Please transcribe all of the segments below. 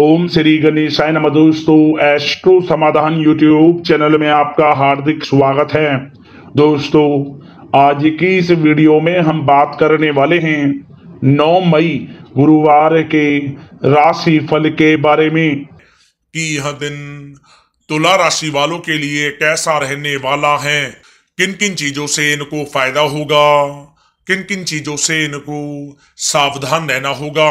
ओम श्री गणेशाय नमः दोस्तों एस्ट्रो समाधान यूट्यूब चैनल में आपका हार्दिक स्वागत है दोस्तों आज की इस वीडियो में हम बात करने वाले हैं 9 मई गुरुवार के राशि फल के बारे में कि यह दिन तुला राशि वालों के लिए कैसा रहने वाला है किन किन चीजों से इनको फायदा होगा किन किन चीजों से इनको सावधान रहना होगा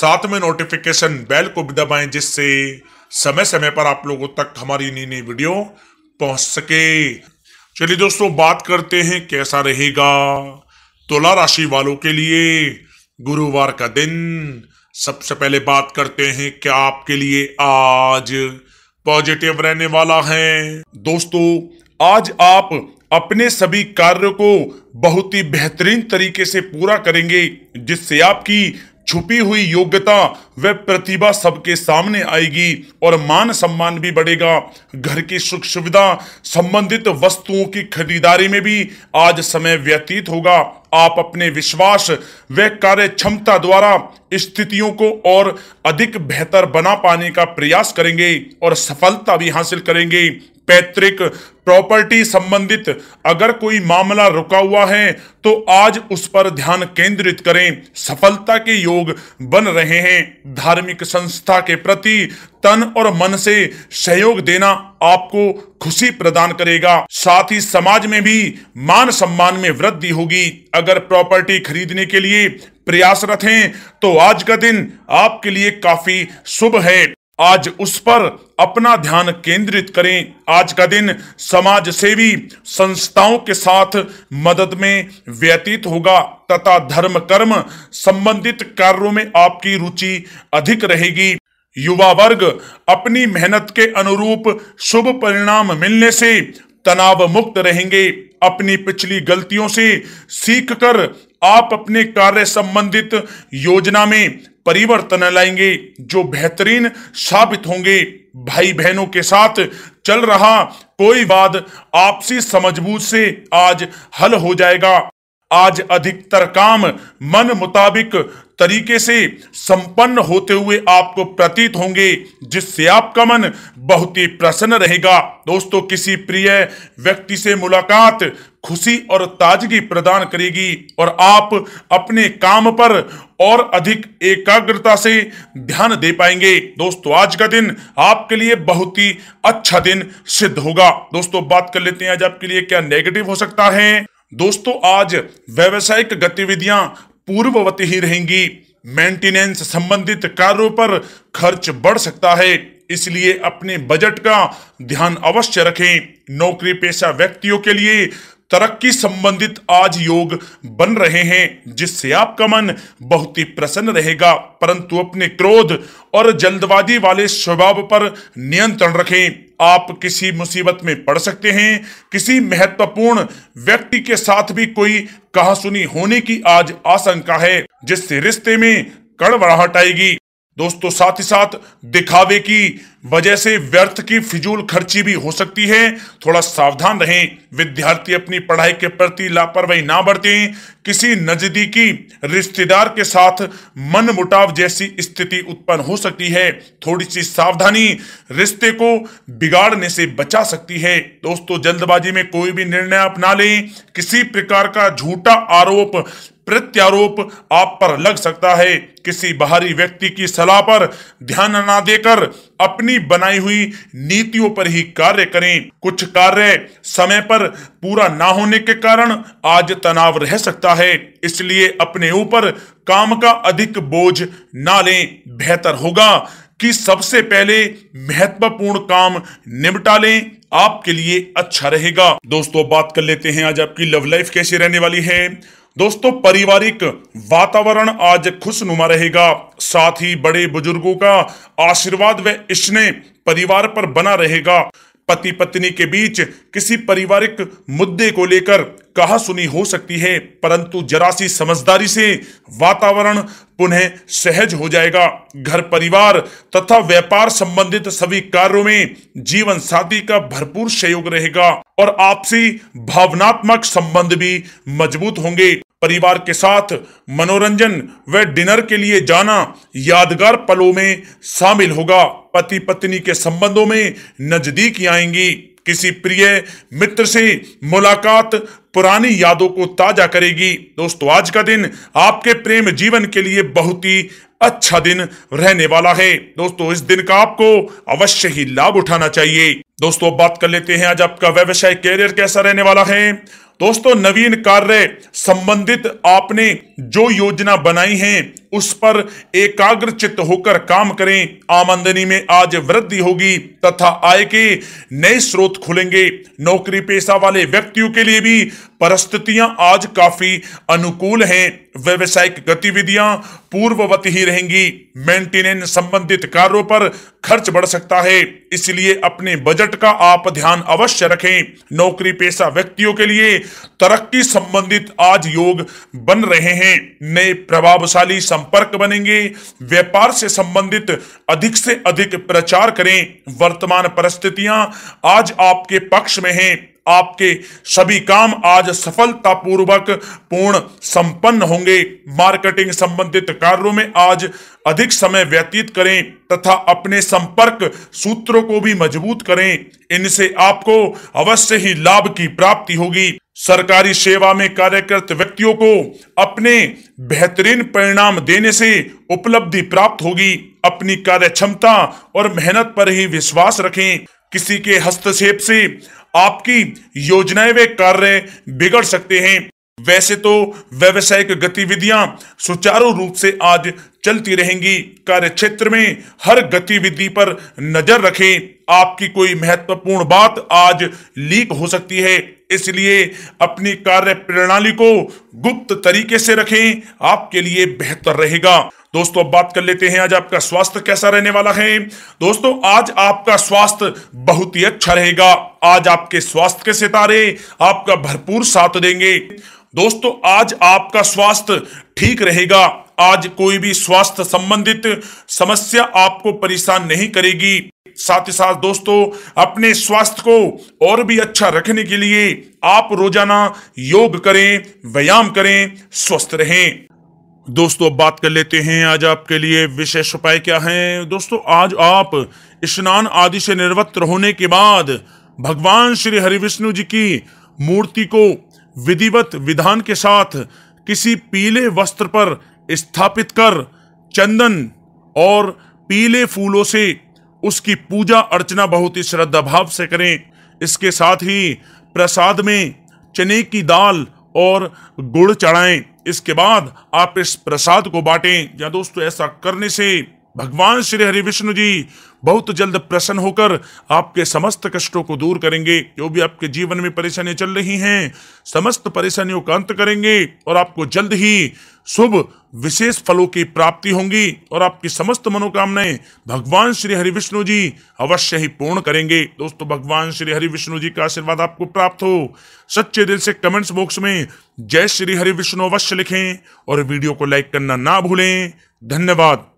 साथ में नोटिफिकेशन बेल को भी दबाएं जिससे समय समय पर आप लोगों तक हमारी नई नई वीडियो पहुंच सके चलिए दोस्तों बात करते हैं कैसा रहेगा तुला राशि वालों के लिए गुरुवार का दिन सबसे पहले बात करते हैं क्या आपके लिए आज पॉजिटिव रहने वाला है दोस्तों आज आप अपने सभी कार्यों को बहुत ही बेहतरीन तरीके से पूरा करेंगे जिससे आपकी छुपी हुई योग्यता व प्रतिभा सबके सामने आएगी और मान सम्मान भी बढ़ेगा घर की सुख सुविधा संबंधित वस्तुओं की खरीदारी में भी आज समय व्यतीत होगा आप अपने विश्वास व कार्य क्षमता द्वारा स्थितियों को और अधिक बेहतर बना पाने का प्रयास करेंगे और सफलता भी हासिल करेंगे पैतृक प्रॉपर्टी संबंधित अगर कोई मामला रुका हुआ है तो आज उस पर ध्यान केंद्रित करें सफलता के योग बन रहे हैं धार्मिक संस्था के प्रति तन और मन से सहयोग देना आपको खुशी प्रदान करेगा साथ ही समाज में भी मान सम्मान में वृद्धि होगी अगर प्रॉपर्टी खरीदने के लिए प्रयासरत हैं तो आज का दिन आपके लिए काफी शुभ है आज उस पर अपना ध्यान केंद्रित करें आज का दिन समाज सेवी संस्थाओं के साथ मदद में व्यतीत होगा तथा धर्म कर्म संबंधित कार्यों में आपकी रुचि अधिक रहेगी युवा वर्ग अपनी मेहनत के अनुरूप शुभ परिणाम मिलने से तनाव मुक्त रहेंगे अपनी पिछली गलतियों से सीखकर आप अपने कार्य संबंधित योजना में परिवर्तन लाएंगे जो बेहतरीन साबित होंगे भाई बहनों के साथ चल रहा कोई बात आपसी समझबूझ से आज हल हो जाएगा आज अधिकतर काम मन मुताबिक तरीके से संपन्न होते हुए आपको प्रतीत होंगे जिससे आपका मन बहुत ही प्रसन्न रहेगा दोस्तों किसी प्रिय व्यक्ति से मुलाकात खुशी और ताजगी प्रदान करेगी और आप अपने काम पर और अधिक एकाग्रता से ध्यान दे पाएंगे दोस्तों आज का दिन आपके लिए बहुत ही अच्छा दिन सिद्ध होगा दोस्तों बात कर लेते हैं आज आपके लिए क्या नेगेटिव हो सकता है दोस्तों आज व्यावसायिक गतिविधियां पूर्ववत ही रहेंगी मेंटेनेंस संबंधित कार्यों पर खर्च बढ़ सकता है इसलिए अपने बजट का ध्यान अवश्य रखें नौकरी पेशा व्यक्तियों के लिए तरक्की संबंधित आज योग बन रहे हैं जिससे आपका मन बहुत ही प्रसन्न रहेगा परंतु अपने क्रोध और जल्दबाजी वाले स्वभाव पर नियंत्रण रखें आप किसी मुसीबत में पड़ सकते हैं किसी महत्वपूर्ण व्यक्ति के साथ भी कोई कहासुनी होने की आज आशंका है जिससे रिश्ते में कड़बड़ाहट आएगी दोस्तों साथ ही साथ दिखावे की वजह से व्यर्थ की फिजूल खर्ची भी हो सकती है थोड़ा सावधान रहें विद्यार्थी अपनी पढ़ाई के प्रति लापरवाही ना बरतें किसी नजदीकी रिश्तेदार के साथ मन मुटाव जैसी स्थिति उत्पन्न हो सकती है थोड़ी सी सावधानी रिश्ते को बिगाड़ने से बचा सकती है दोस्तों जल्दबाजी में कोई भी निर्णय अपना लें किसी प्रकार का झूठा आरोप प्रत्यारोप आप पर लग सकता है किसी बाहरी व्यक्ति की सलाह पर ध्यान न देकर अपनी बनाई हुई नीतियों पर ही कार्य करें कुछ कार्य समय पर पूरा ना होने के कारण आज तनाव रह सकता है इसलिए अपने ऊपर काम का अधिक बोझ ना लें बेहतर होगा कि सबसे पहले महत्वपूर्ण काम निपटा लें आपके लिए अच्छा रहेगा दोस्तों बात कर लेते हैं आज आपकी लव लाइफ कैसी रहने वाली है दोस्तों पारिवारिक वातावरण आज खुशनुमा रहेगा साथ ही बड़े बुजुर्गों का आशीर्वाद व स्नेह परिवार पर बना रहेगा पति पत्नी के बीच किसी पारिवारिक मुद्दे को लेकर कहा सुनी हो सकती है परंतु जरा सी समझदारी से वातावरण पुनः सहज हो जाएगा घर परिवार तथा व्यापार संबंधित सभी कार्यों में जीवन साथी का भरपूर सहयोग रहेगा और आपसी भावनात्मक संबंध भी मजबूत होंगे परिवार के साथ मनोरंजन व डिनर के लिए जाना यादगार पलों में शामिल होगा पति पत्नी के संबंधों में नजदीक आएंगी किसी प्रिय मित्र से मुलाकात पुरानी यादों को ताजा करेगी दोस्तों आज का दिन आपके प्रेम जीवन के लिए बहुत ही अच्छा दिन रहने वाला है दोस्तों इस दिन का आपको अवश्य ही लाभ उठाना चाहिए दोस्तों बात कर लेते हैं आज आपका व्यवसाय कैरियर कैसा रहने वाला है दोस्तों नवीन कार्य संबंधित आपने जो योजना बनाई है उस पर एकाग्रचित होकर काम करें आमंदनी में आज वृद्धि होगी तथा आय के नए स्रोत खुलेंगे नौकरी पेशा वाले व्यक्तियों के लिए भी परिस्थितियां आज काफी अनुकूल हैं व्यवसायिक गतिविधियां पूर्ववत ही रहेंगी मेंटेनेंस संबंधित कार्यों पर खर्च बढ़ सकता है इसलिए अपने बजट का आप ध्यान अवश्य रखें नौकरी पेशा व्यक्तियों के लिए तरक्की संबंधित आज योग बन रहे हैं नए प्रभावशाली संपर्क बनेंगे व्यापार से संबंधित अधिक से अधिक प्रचार करें वर्तमान परिस्थितियां आज आपके पक्ष में हैं आपके सभी काम आज सफलता पूर्वक पूर्ण संपन्न होंगे मार्केटिंग संबंधित कार्यों में आज अधिक समय व्यतीत करें तथा अपने संपर्क सूत्रों को भी मजबूत करें इनसे आपको अवश्य ही लाभ की प्राप्ति होगी सरकारी सेवा में कार्यरत व्यक्तियों को अपने बेहतरीन परिणाम देने से उपलब्धि प्राप्त होगी अपनी कार्य क्षमता और मेहनत पर ही विश्वास रखें किसी के हस्तक्षेप से आपकी योजनाएं वे कार्य बिगड़ सकते हैं वैसे तो व्यवसायिक गतिविधियां सुचारू रूप से आज चलती रहेंगी कार्य क्षेत्र में हर गतिविधि पर नजर रखें आपकी कोई महत्वपूर्ण बात आज लीक हो सकती है इसलिए अपनी कार्य प्रणाली को गुप्त तरीके से रखें आपके लिए बेहतर रहेगा दोस्तों अब बात कर लेते हैं आज आपका स्वास्थ्य कैसा रहने वाला है दोस्तों आज आपका स्वास्थ्य बहुत ही अच्छा रहेगा आज आपके स्वास्थ्य के सितारे आपका भरपूर साथ देंगे दोस्तों आज आपका स्वास्थ्य ठीक रहेगा आज कोई भी स्वास्थ्य संबंधित समस्या आपको परेशान नहीं करेगी साथ ही साथ दोस्तों अपने स्वास्थ्य को और भी अच्छा रखने के लिए आप रोजाना योग करें व्यायाम करें स्वस्थ रहें दोस्तों बात कर लेते हैं आज आपके लिए विशेष उपाय क्या हैं दोस्तों आज आप स्नान आदि से निर्वत होने के बाद भगवान श्री हरि विष्णु जी की मूर्ति को विधिवत विधान के साथ किसी पीले वस्त्र पर स्थापित कर चंदन और पीले फूलों से उसकी पूजा अर्चना बहुत ही श्रद्धा भाव से करें इसके साथ ही प्रसाद में चने की दाल और गुड़ चढ़ाएं इसके बाद आप इस प्रसाद को बांटें या दोस्तों ऐसा करने से भगवान श्री हरि विष्णु जी बहुत जल्द प्रसन्न होकर आपके समस्त कष्टों को दूर करेंगे जो भी आपके जीवन में परेशानियां चल रही हैं समस्त परेशानियों का अंत करेंगे और आपको जल्द ही शुभ विशेष फलों की प्राप्ति होंगी और आपकी समस्त मनोकामनाएं भगवान श्री हरि विष्णु जी अवश्य ही पूर्ण करेंगे दोस्तों भगवान श्री हरि विष्णु जी का आशीर्वाद आपको प्राप्त हो सच्चे दिल से कमेंट्स बॉक्स में जय श्री हरि विष्णु अवश्य लिखें और वीडियो को लाइक करना ना भूलें धन्यवाद